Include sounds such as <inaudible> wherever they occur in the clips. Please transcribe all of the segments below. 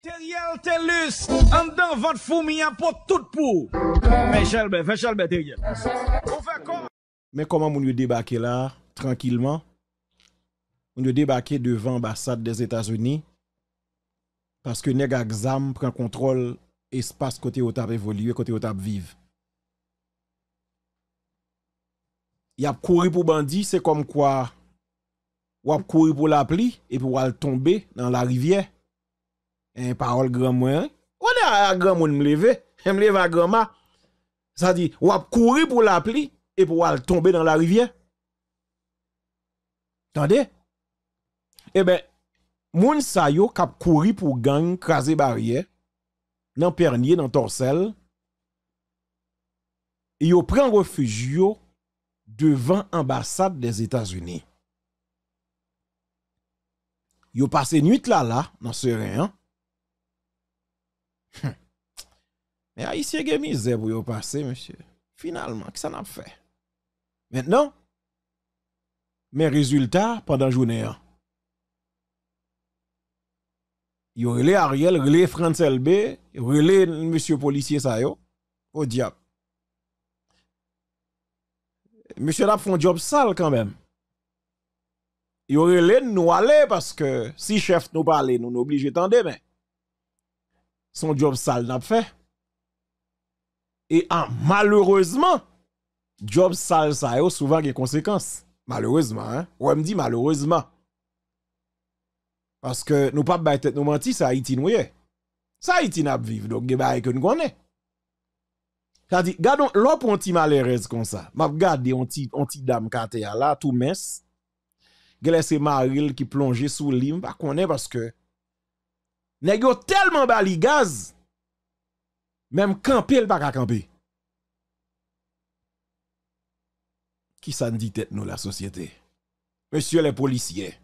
Teriel Terlus, andan vat fou mi apot tout pou Me chalbe, me chalbe Teriel Me koman moun yo debake la, tranquilman Moun yo debake devan ambasade des Etasouni Paske neg a gzam pren kontrol espas kote otap evolye, kote otap viv Yap kouri pou bandi, se kom kwa Wap kouri pou la pli, e pou wale tombe nan la rivye une eh, parole grand « On est à grand monde me lever, me lever à grand ma. Ça dit ou a courir pour la et pour aller tomber dans la rivière. Attendez. Eh ben moun sa yo kap courir pour gang craser barrière dans pernier dans torsel. Yo prend refuge devant ambassade des États-Unis. Yo passé nuit là là dans serein. Hein? Hmm. Mais Haïtien gen misère pour yon passer, monsieur. Finalement, qui ça n'a fait? Maintenant, mes résultats pendant journée, hein. Yo relé Ariel, relé France LB, relé monsieur policier ça yo. Au diable. Monsieur fait un job sale quand même. Yo relé nous aller parce que si chef nous parle, nous nous oblige tendre mais son job sale n'a pas fait. Et ah, malheureusement, job sale ça a souvent des conséquences. Malheureusement, hein. Ou me dit malheureusement. Parce que nous pas tête nous mentir, ça Haïti nous est. Ça Haïti n'a vivre donc des que nous connaissons. Ça dit, gardons, l'op on ti malheureuse comme ça. M'a regardé un petit dame qui dame là tout mince. Gèle laisser Maril qui plongeait sous l'im, pas est, parce que Nèg yo tellement bali gaz même camper pas ka camper. Qui ça dit tête nous la société Monsieur les policiers.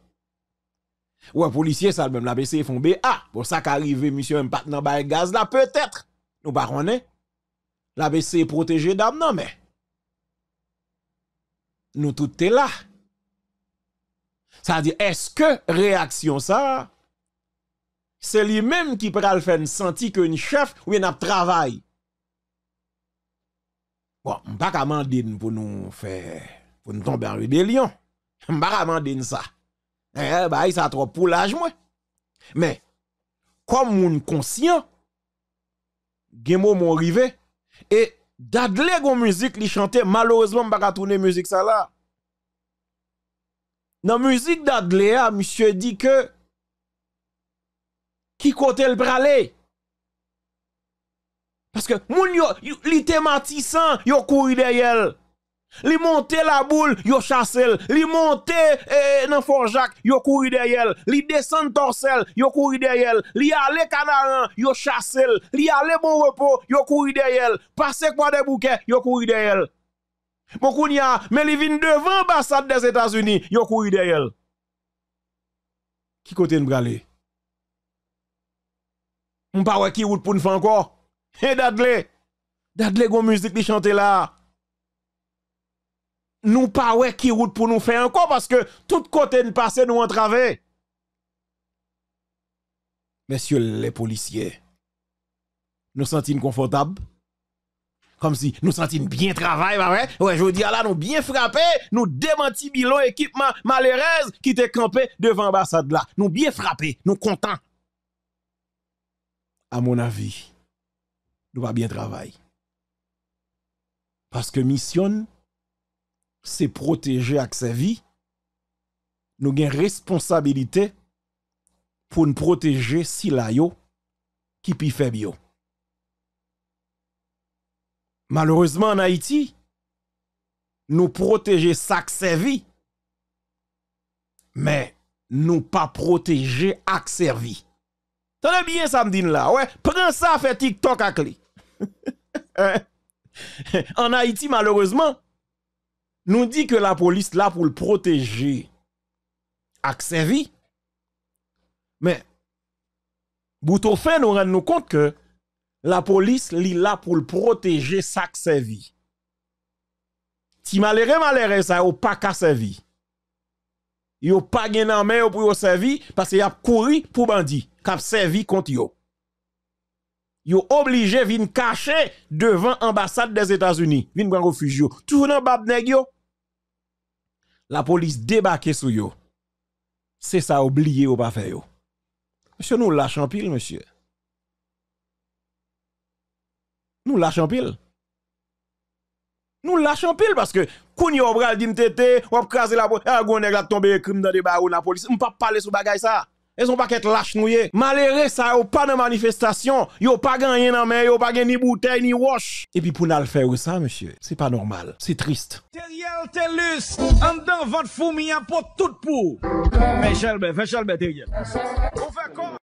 Ouais, policier, ça même la BC font Ah, pour ça qu'arrivé monsieur un pas dans gaz là peut-être. Nous pas l'ABC La BC est protégé d'âme non mais nous tout est là. Ça veut dire est-ce que réaction ça c'est lui-même qui peut faire sentir qu'un chef ou un travail. Bon, on pas demander pour nous faire pour nous tomber en rébellion. On pas demander ça. Eh bah, ça trop pour l'âge moi. Mais comme moun conscient gen moment arrivé et d'adler gon musique li chantait malheureusement pas tourner musique ça là. Dans musique d'adler, ah, monsieur dit que qui côté le bralé. Parce que moun yo, li te yo couru derrière. Li monte la boule, yo chassel. Li monte eh, nan forjak, yo de derrière. Li descend torsel, yo de derrière. Li allé canarin, yo chassel. Li allé bon repos, yo de derrière. Passe quoi des bouquets, yo courent derrière. Mon kounya, mais li vin devant ambassade des États-Unis, yo de derrière. Qui côté le bralé? On pas qui route pour nous faire encore. Et Dadley. Dadley la musique qui chante là. Nous pas qui route pour nous faire encore parce que tout côté nous passé nous entraver. Messieurs les policiers, nous sentons confortables comme si nous sentions bien travaillés. ouais. Ouais, je dis là, nous bien frappé, nous démenti bilan équipement malheureuse qui était campé devant l'ambassade là. Nous bien frappés. nous contents à mon avis, nous pas bien travailler. Parce que mission, c'est protéger avec sa vie. Nous avons responsabilité pour nous protéger si qui pi fait bio. Malheureusement en Haïti, nous protéger avec sa vie, mais nous pas protéger avec sa vie. C'est bien ça me là, ouais. Prends ça, fait TikTok à clé. <laughs> Hein? <laughs> en Haïti, malheureusement, nous dit que la police là pour le protéger accès vie. Mais, bouton fin nous rendons compte que la police li là pour le protéger sa vie. Si malheureux malheureux ça n'a pas ka servi. Yo pas gen la main pour servi parce qu'il a couru pour bandit. Cap servi contre yo. Yo obligé vin cacher devant ambassade des États-Unis, vin prendre refuge yo. Toujours dans bab yo. La police débarqué sur yo. C'est ça oublié ou pas faire yo. Monsieur nous lâchons pile monsieur. Nous lâchons pile. Nous lâchons pile parce que koun yo bral dim ou on craser la police, ah, la tomber crime dans des barreaux la police, on pas parler sur bagay ça. Ils ont pas qu'être lâche noué. Malheureux ça a pas de manifestation, yo pas gagné dans main, yo pas gagné ni bouteille ni wash. Et puis pour n'al faire ça monsieur, c'est pas normal, c'est triste. Teriel Telus, en dans votre fumier pour tout pour. Fais chelbe, fais chelbe Teriel. On fait quoi